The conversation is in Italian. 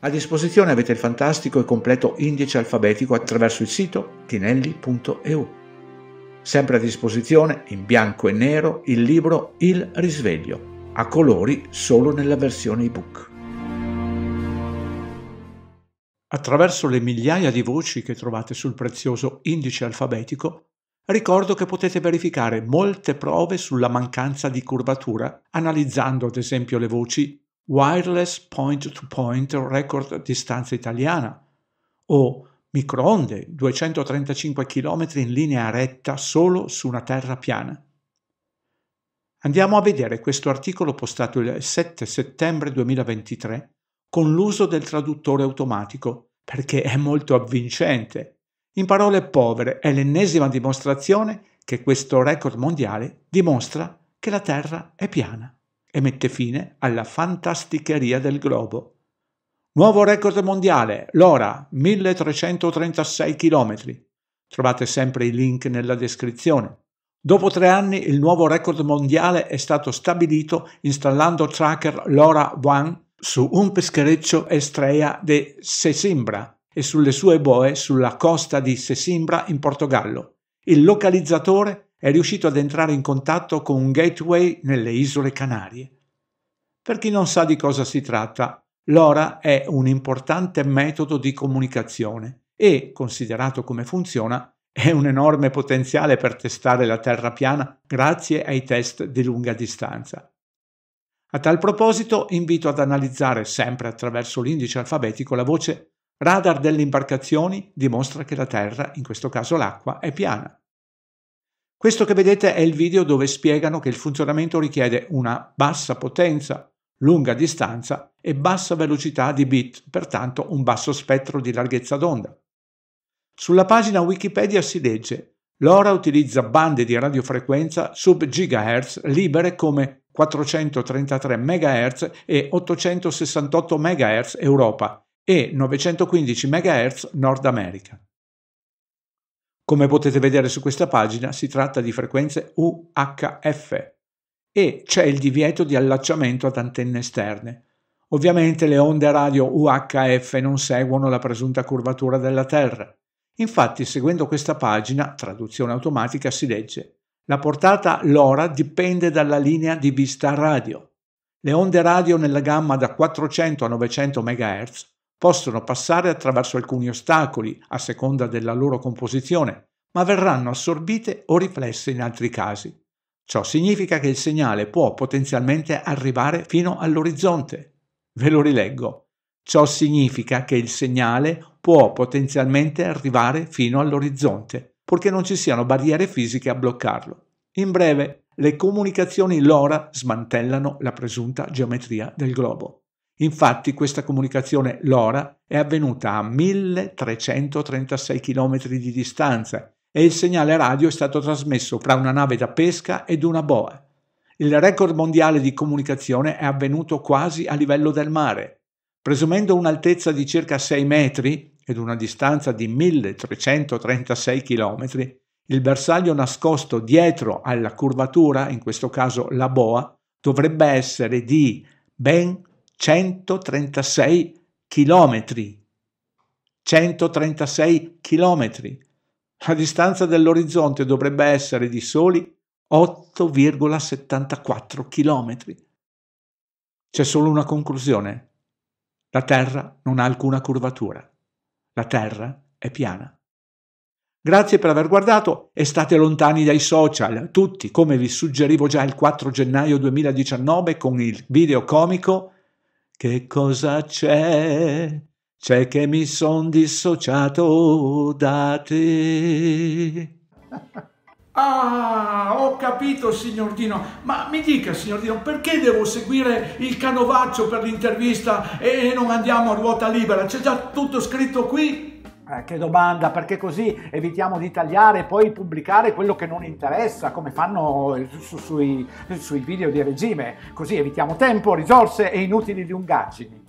A disposizione avete il fantastico e completo indice alfabetico attraverso il sito tinelli.eu. Sempre a disposizione, in bianco e nero, il libro Il risveglio, a colori solo nella versione ebook. Attraverso le migliaia di voci che trovate sul prezioso indice alfabetico, ricordo che potete verificare molte prove sulla mancanza di curvatura analizzando ad esempio le voci wireless point-to-point record distanza italiana o microonde 235 km in linea retta solo su una terra piana. Andiamo a vedere questo articolo postato il 7 settembre 2023 con l'uso del traduttore automatico perché è molto avvincente. In parole povere è l'ennesima dimostrazione che questo record mondiale dimostra che la Terra è piana e mette fine alla fantasticheria del globo. Nuovo record mondiale, l'ora, 1336 km. Trovate sempre i link nella descrizione. Dopo tre anni il nuovo record mondiale è stato stabilito installando tracker LoRa One su un peschereccio Estrella de Sesimbra e sulle sue boe sulla costa di Sesimbra in Portogallo. Il localizzatore è riuscito ad entrare in contatto con un gateway nelle isole Canarie. Per chi non sa di cosa si tratta, l'ora è un importante metodo di comunicazione e, considerato come funziona, è un enorme potenziale per testare la Terra piana grazie ai test di lunga distanza. A tal proposito invito ad analizzare sempre attraverso l'indice alfabetico la voce Radar delle imbarcazioni dimostra che la Terra, in questo caso l'acqua, è piana. Questo che vedete è il video dove spiegano che il funzionamento richiede una bassa potenza, lunga distanza e bassa velocità di bit, pertanto un basso spettro di larghezza d'onda. Sulla pagina Wikipedia si legge L'ORA utilizza bande di radiofrequenza sub gigahertz libere come 433 MHz e 868 MHz Europa e 915 MHz Nord America. Come potete vedere su questa pagina si tratta di frequenze UHF e c'è il divieto di allacciamento ad antenne esterne. Ovviamente le onde radio UHF non seguono la presunta curvatura della Terra. Infatti, seguendo questa pagina, traduzione automatica, si legge la portata LoRa dipende dalla linea di vista radio. Le onde radio nella gamma da 400 a 900 MHz Possono passare attraverso alcuni ostacoli a seconda della loro composizione, ma verranno assorbite o riflesse in altri casi. Ciò significa che il segnale può potenzialmente arrivare fino all'orizzonte. Ve lo rileggo. Ciò significa che il segnale può potenzialmente arrivare fino all'orizzonte, purché non ci siano barriere fisiche a bloccarlo. In breve, le comunicazioni LoRa smantellano la presunta geometria del globo. Infatti questa comunicazione LoRa è avvenuta a 1336 km di distanza e il segnale radio è stato trasmesso fra una nave da pesca ed una boa. Il record mondiale di comunicazione è avvenuto quasi a livello del mare. Presumendo un'altezza di circa 6 metri ed una distanza di 1336 km, il bersaglio nascosto dietro alla curvatura, in questo caso la boa, dovrebbe essere di ben 136 chilometri. 136 chilometri. La distanza dell'orizzonte dovrebbe essere di soli 8,74 chilometri. C'è solo una conclusione. La Terra non ha alcuna curvatura. La Terra è piana. Grazie per aver guardato e state lontani dai social, tutti, come vi suggerivo già il 4 gennaio 2019 con il video comico che cosa c'è? C'è che mi son dissociato da te. Ah, ho capito signor Dino, ma mi dica signor Dino, perché devo seguire il canovaccio per l'intervista e non andiamo a ruota libera? C'è già tutto scritto qui? eh, che domanda, perché così evitiamo di tagliare e poi pubblicare quello che non interessa, come fanno eh, su, sui, sui video di regime, così evitiamo tempo, risorse e inutili lungaggini.